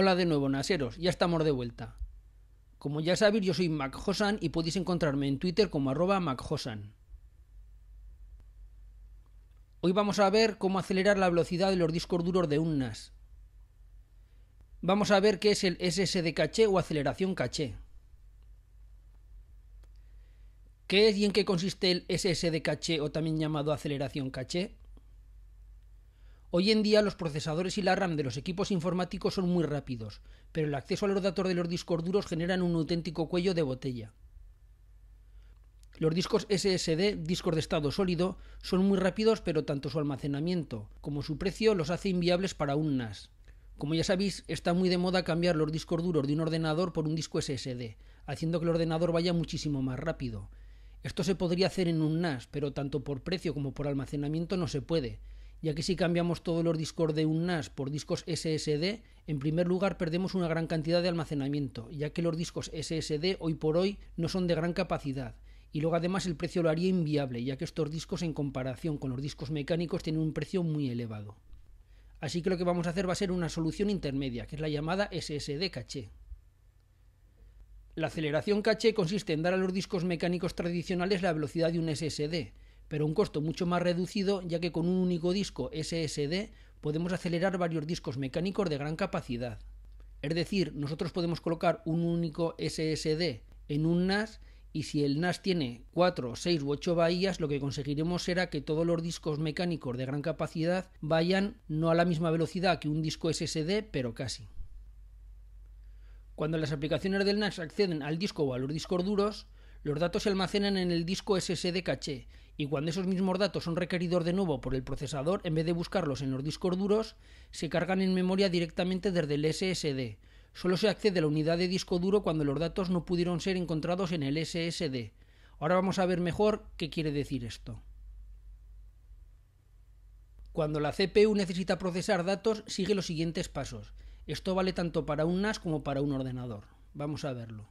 Hola de nuevo, Naseros, ya estamos de vuelta. Como ya sabéis, yo soy Mac y podéis encontrarme en Twitter como arroba MacHosan. Hoy vamos a ver cómo acelerar la velocidad de los discos duros de un NAS. Vamos a ver qué es el SSD caché o aceleración caché. ¿Qué es y en qué consiste el SSD caché o también llamado aceleración caché? Hoy en día los procesadores y la RAM de los equipos informáticos son muy rápidos, pero el acceso a los datos de los discos duros generan un auténtico cuello de botella. Los discos SSD, discos de estado sólido, son muy rápidos, pero tanto su almacenamiento como su precio los hace inviables para un NAS. Como ya sabéis, está muy de moda cambiar los discos duros de un ordenador por un disco SSD, haciendo que el ordenador vaya muchísimo más rápido. Esto se podría hacer en un NAS, pero tanto por precio como por almacenamiento no se puede, ya que si cambiamos todos los discos de un NAS por discos SSD, en primer lugar perdemos una gran cantidad de almacenamiento, ya que los discos SSD hoy por hoy no son de gran capacidad, y luego además el precio lo haría inviable, ya que estos discos en comparación con los discos mecánicos tienen un precio muy elevado. Así que lo que vamos a hacer va a ser una solución intermedia, que es la llamada SSD caché. La aceleración caché consiste en dar a los discos mecánicos tradicionales la velocidad de un SSD, pero un costo mucho más reducido ya que con un único disco SSD podemos acelerar varios discos mecánicos de gran capacidad. Es decir, nosotros podemos colocar un único SSD en un NAS y si el NAS tiene 4, 6 u 8 bahías, lo que conseguiremos será que todos los discos mecánicos de gran capacidad vayan no a la misma velocidad que un disco SSD, pero casi. Cuando las aplicaciones del NAS acceden al disco o a los discos duros, los datos se almacenan en el disco SSD caché y cuando esos mismos datos son requeridos de nuevo por el procesador, en vez de buscarlos en los discos duros, se cargan en memoria directamente desde el SSD. Solo se accede a la unidad de disco duro cuando los datos no pudieron ser encontrados en el SSD. Ahora vamos a ver mejor qué quiere decir esto. Cuando la CPU necesita procesar datos, sigue los siguientes pasos. Esto vale tanto para un NAS como para un ordenador. Vamos a verlo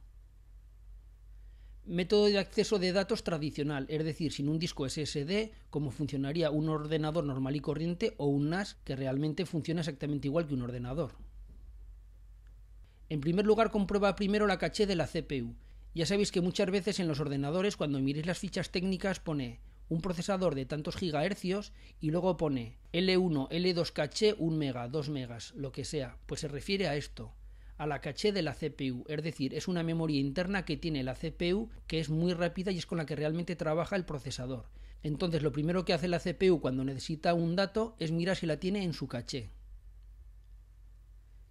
método de acceso de datos tradicional, es decir, sin un disco SSD, como funcionaría un ordenador normal y corriente o un NAS que realmente funciona exactamente igual que un ordenador. En primer lugar, comprueba primero la caché de la CPU. Ya sabéis que muchas veces en los ordenadores, cuando miréis las fichas técnicas, pone un procesador de tantos gigahercios y luego pone L1, L2 caché, 1 mega, 2 megas, lo que sea, pues se refiere a esto a la caché de la CPU. Es decir, es una memoria interna que tiene la CPU que es muy rápida y es con la que realmente trabaja el procesador. Entonces, lo primero que hace la CPU cuando necesita un dato es mirar si la tiene en su caché.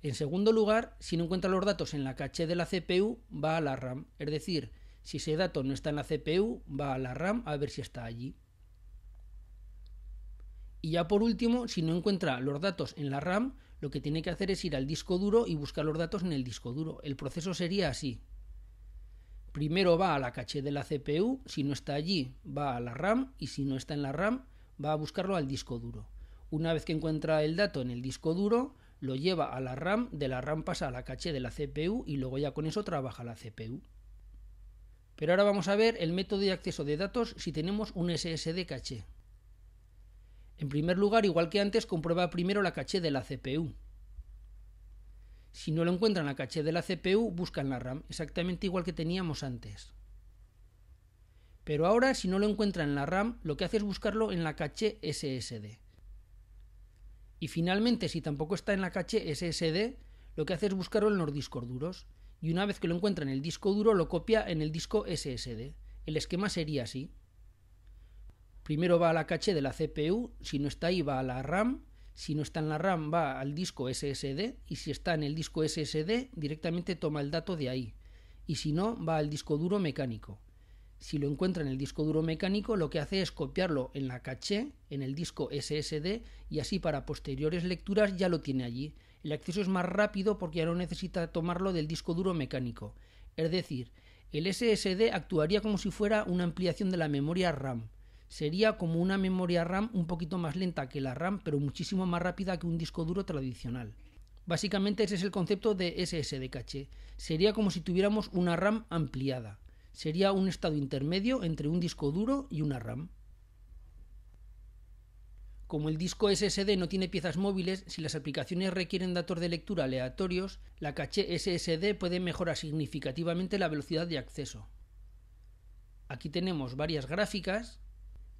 En segundo lugar, si no encuentra los datos en la caché de la CPU, va a la RAM. Es decir, si ese dato no está en la CPU, va a la RAM a ver si está allí. Y ya por último, si no encuentra los datos en la RAM, lo que tiene que hacer es ir al disco duro y buscar los datos en el disco duro. El proceso sería así. Primero va a la caché de la CPU, si no está allí va a la RAM y si no está en la RAM va a buscarlo al disco duro. Una vez que encuentra el dato en el disco duro, lo lleva a la RAM, de la RAM pasa a la caché de la CPU y luego ya con eso trabaja la CPU. Pero ahora vamos a ver el método de acceso de datos si tenemos un SSD caché. En primer lugar, igual que antes, comprueba primero la caché de la CPU. Si no lo encuentra en la caché de la CPU, busca en la RAM, exactamente igual que teníamos antes. Pero ahora, si no lo encuentra en la RAM, lo que hace es buscarlo en la caché SSD. Y finalmente, si tampoco está en la caché SSD, lo que hace es buscarlo en los discos duros. Y una vez que lo encuentra en el disco duro, lo copia en el disco SSD. El esquema sería así primero va a la caché de la CPU, si no está ahí va a la RAM, si no está en la RAM va al disco SSD y si está en el disco SSD directamente toma el dato de ahí y si no va al disco duro mecánico. Si lo encuentra en el disco duro mecánico lo que hace es copiarlo en la caché, en el disco SSD y así para posteriores lecturas ya lo tiene allí. El acceso es más rápido porque ya no necesita tomarlo del disco duro mecánico. Es decir, el SSD actuaría como si fuera una ampliación de la memoria RAM sería como una memoria RAM un poquito más lenta que la RAM, pero muchísimo más rápida que un disco duro tradicional. Básicamente ese es el concepto de SSD caché. Sería como si tuviéramos una RAM ampliada. Sería un estado intermedio entre un disco duro y una RAM. Como el disco SSD no tiene piezas móviles, si las aplicaciones requieren datos de lectura aleatorios, la caché SSD puede mejorar significativamente la velocidad de acceso. Aquí tenemos varias gráficas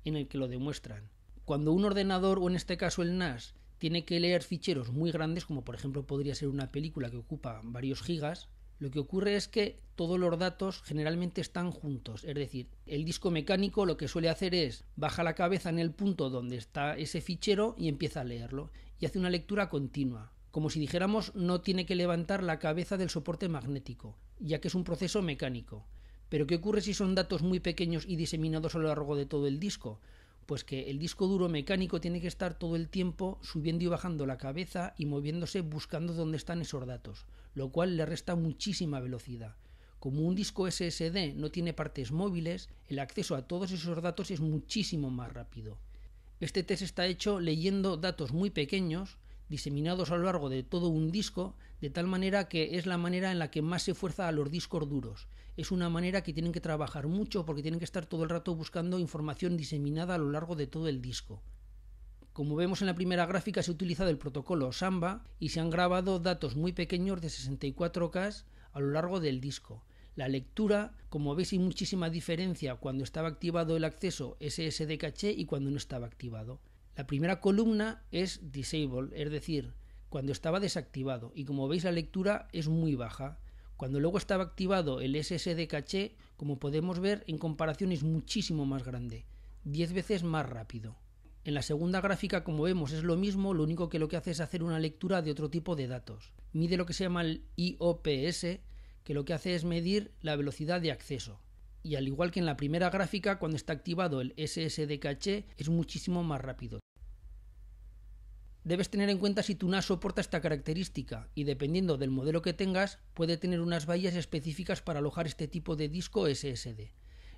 en el que lo demuestran. Cuando un ordenador, o en este caso el NAS, tiene que leer ficheros muy grandes, como por ejemplo podría ser una película que ocupa varios gigas, lo que ocurre es que todos los datos generalmente están juntos, es decir, el disco mecánico lo que suele hacer es baja la cabeza en el punto donde está ese fichero y empieza a leerlo, y hace una lectura continua, como si dijéramos no tiene que levantar la cabeza del soporte magnético, ya que es un proceso mecánico. Pero ¿qué ocurre si son datos muy pequeños y diseminados a lo largo de todo el disco? Pues que el disco duro mecánico tiene que estar todo el tiempo subiendo y bajando la cabeza y moviéndose buscando dónde están esos datos, lo cual le resta muchísima velocidad. Como un disco SSD no tiene partes móviles, el acceso a todos esos datos es muchísimo más rápido. Este test está hecho leyendo datos muy pequeños, diseminados a lo largo de todo un disco, de tal manera que es la manera en la que más se fuerza a los discos duros. Es una manera que tienen que trabajar mucho porque tienen que estar todo el rato buscando información diseminada a lo largo de todo el disco. Como vemos en la primera gráfica se ha utilizado el protocolo Samba y se han grabado datos muy pequeños de 64K a lo largo del disco. La lectura, como veis, hay muchísima diferencia cuando estaba activado el acceso SSD caché y cuando no estaba activado. La primera columna es disable, es decir, cuando estaba desactivado y como veis la lectura es muy baja. Cuando luego estaba activado el SSD caché, como podemos ver, en comparación es muchísimo más grande, 10 veces más rápido. En la segunda gráfica, como vemos, es lo mismo, lo único que lo que hace es hacer una lectura de otro tipo de datos. Mide lo que se llama el IOPS, que lo que hace es medir la velocidad de acceso. Y al igual que en la primera gráfica, cuando está activado el SSD caché, es muchísimo más rápido debes tener en cuenta si tu NAS soporta esta característica y dependiendo del modelo que tengas puede tener unas vallas específicas para alojar este tipo de disco SSD.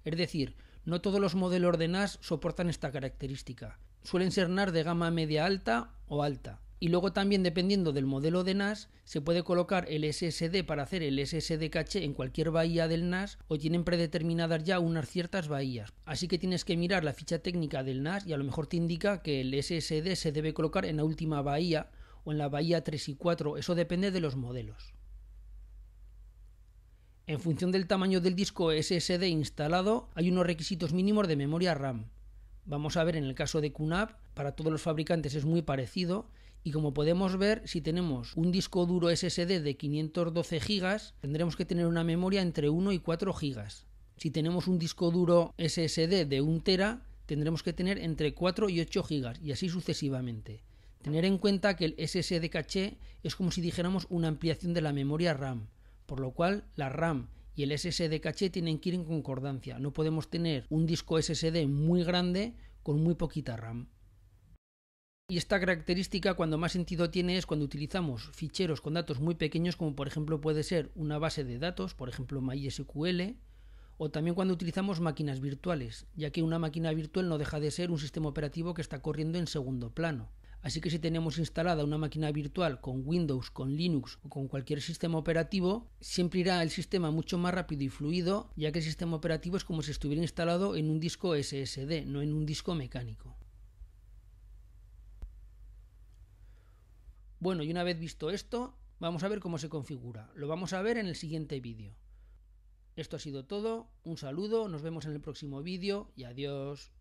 Es decir, no todos los modelos de NAS soportan esta característica. Suelen ser NAS de gama media alta o alta, y luego también dependiendo del modelo de NAS, se puede colocar el SSD para hacer el SSD caché en cualquier bahía del NAS o tienen predeterminadas ya unas ciertas bahías. Así que tienes que mirar la ficha técnica del NAS y a lo mejor te indica que el SSD se debe colocar en la última bahía o en la bahía 3 y 4, eso depende de los modelos. En función del tamaño del disco SSD instalado, hay unos requisitos mínimos de memoria RAM. Vamos a ver en el caso de QNAP, para todos los fabricantes es muy parecido, y como podemos ver, si tenemos un disco duro SSD de 512 GB, tendremos que tener una memoria entre 1 y 4 GB. Si tenemos un disco duro SSD de 1 tera, tendremos que tener entre 4 y 8 GB y así sucesivamente. Tener en cuenta que el SSD caché es como si dijéramos una ampliación de la memoria RAM, por lo cual la RAM y el SSD caché tienen que ir en concordancia. No podemos tener un disco SSD muy grande con muy poquita RAM. Y esta característica cuando más sentido tiene es cuando utilizamos ficheros con datos muy pequeños como por ejemplo puede ser una base de datos, por ejemplo MySQL, o también cuando utilizamos máquinas virtuales, ya que una máquina virtual no deja de ser un sistema operativo que está corriendo en segundo plano. Así que si tenemos instalada una máquina virtual con Windows, con Linux o con cualquier sistema operativo, siempre irá el sistema mucho más rápido y fluido, ya que el sistema operativo es como si estuviera instalado en un disco SSD, no en un disco mecánico. Bueno, y una vez visto esto, vamos a ver cómo se configura. Lo vamos a ver en el siguiente vídeo. Esto ha sido todo, un saludo, nos vemos en el próximo vídeo y adiós.